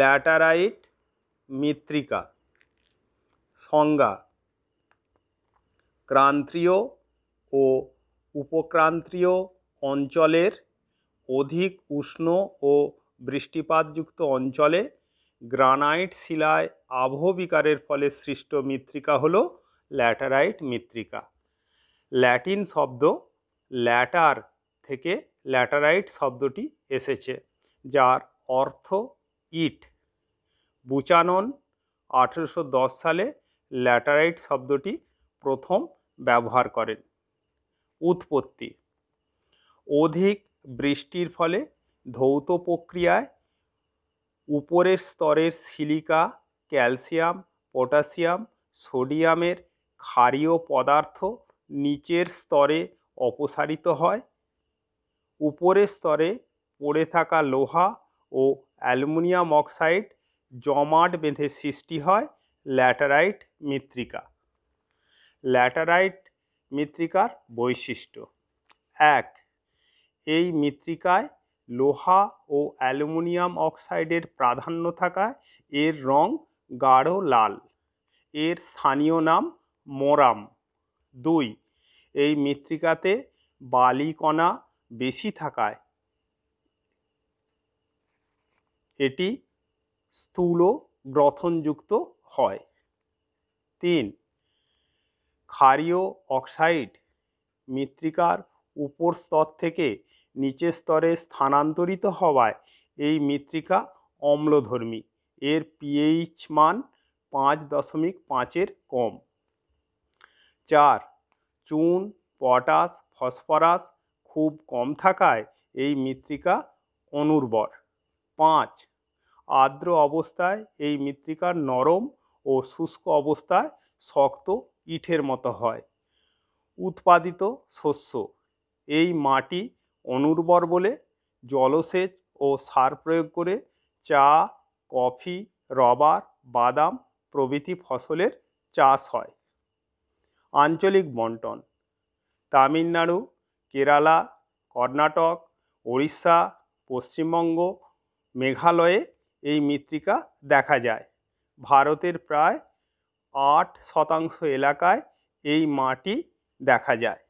laterite মৃত্তিকা সংজ্ঞা ক্রান্তীয় ও উপক্রান্তীয় অঞ্চলের অধিক উষ্ণ ও বৃষ্টিপাতযুক্ত অঞ্চলে গ্রানাইট শিলায় আবহবিকারের ফলে সৃষ্ট মৃত্তিকা হল ল্যাটারাইট মৃত্তিকা ল্যাটিন শব্দ ল্যাটার থেকে ল্যাটারাইট শব্দটি এসেছে যার অর্থ ইট বুচানন আঠেরোশো সালে ল্যাটারাইট শব্দটি প্রথম ব্যবহার করেন উৎপত্তি অধিক বৃষ্টির ফলে ধৌত প্রক্রিয়ায় উপরের স্তরের সিলিকা ক্যালসিয়াম পটাশিয়াম সোডিয়ামের ক্ষারীয় পদার্থ নিচের স্তরে অপসারিত হয় উপরের স্তরে পড়ে থাকা লোহা ও অ্যালুমিনিয়াম অক্সাইড জমাট বেঁধে সৃষ্টি হয় ল্যাটারাইট মৃত্তিকা ল্যাটারাইট মৃত্তিকার বৈশিষ্ট্য এক এই মৃত্তিকায় লোহা ও অ্যালুমিনিয়াম অক্সাইডের প্রাধান্য থাকায় এর রং গাঢ় লাল এর স্থানীয় নাম মোরাম দুই এই মৃত্তিকাতে বালিকণা বেশি থাকায় এটি স্থূল গ্রথনযুক্ত হয় তিন ক্ষারীয় অক্সাইড মৃত্তিকার উপর স্তর থেকে নিচের স্তরে স্থানান্তরিত হওয়ায় এই মৃত্তিকা অম্লধর্মী এর পিএইচ মান পাঁচ দশমিক পাঁচের কম চার চুন পটাশ ফসফরাস খুব কম থাকায় এই মৃত্তিকা অনুর্বর পাঁচ আর্দ্র অবস্থায় এই মৃত্তিকা নরম ও শুষ্ক অবস্থায় শক্ত ইটের মতো হয় উৎপাদিত শস্য এই মাটি অনুর্বর বলে জলসেচ ও সার প্রয়োগ করে চা কফি রবার বাদাম প্রভৃতি ফসলের চাষ হয় আঞ্চলিক বন্টন তামিলনাড়ু কেরালা কর্ণাটক ওড়িশা পশ্চিমবঙ্গ মেঘালয়ে এই মৃত্তিকা দেখা যায় ভারতের প্রায় আট শতাংশ এলাকায় এই মাটি দেখা যায়